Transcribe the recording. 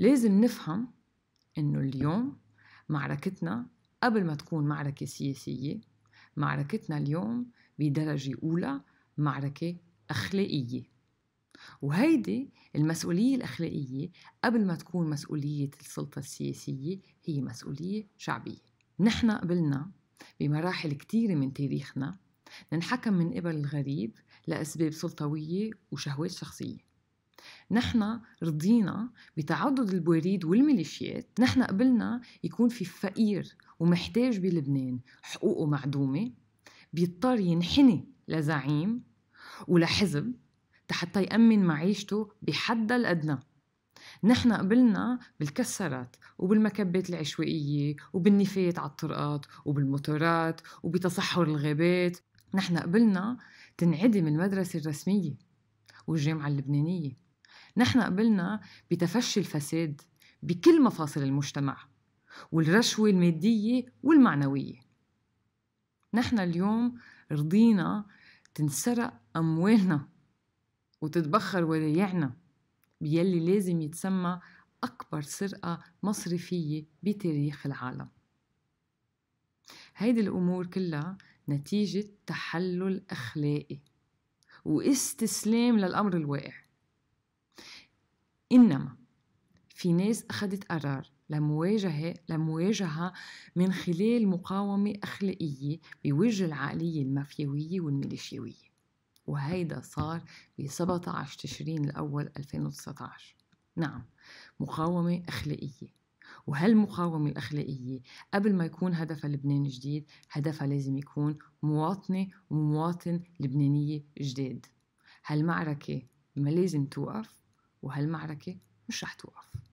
لازم نفهم إنه اليوم معركتنا قبل ما تكون معركة سياسية معركتنا اليوم بدرجة أولى معركة أخلاقية وهيدي المسؤولية الأخلاقية قبل ما تكون مسؤولية السلطة السياسية هي مسؤولية شعبية نحن قبلنا بمراحل كتيرة من تاريخنا ننحكم من قبل الغريب لأسباب سلطوية وشهوات شخصية نحن رضينا بتعدد البواريد والميليشيات نحن قبلنا يكون في فقير ومحتاج بلبنان حقوقه معدومة بيضطر ينحني لزعيم ولحزب حتى يأمن معيشته بحدها الأدنى نحن قبلنا بالكسرات وبالمكبات العشوائية وبالنفايات على الطرقات وبالموتورات وبتصحر الغابات نحن قبلنا تنعدم المدرسة الرسمية والجامعة اللبنانية نحن قبلنا بتفشي الفساد بكل مفاصل المجتمع والرشوة المادية والمعنوية نحن اليوم رضينا تنسرق أموالنا وتتبخر ودايعنا بيلي لازم يتسمى أكبر سرقة مصرفية بتاريخ العالم هيدي الأمور كلها نتيجة تحلل أخلاقي واستسلام للأمر الواقع إنما في ناس أخذت قرار لمواجهة لمواجهة من خلال مقاومة أخلاقية بوجه العقلية المافيوية والميليشيوية وهيدا صار ب 17 تشرين الأول 2019 نعم مقاومة أخلاقية وهالمقاومة الأخلاقية قبل ما يكون هدفها لبنان جديد هدفها لازم يكون مواطنة ومواطن لبنانية جداد هالمعركة ما لازم توقف وهالمعركة مش رح توقف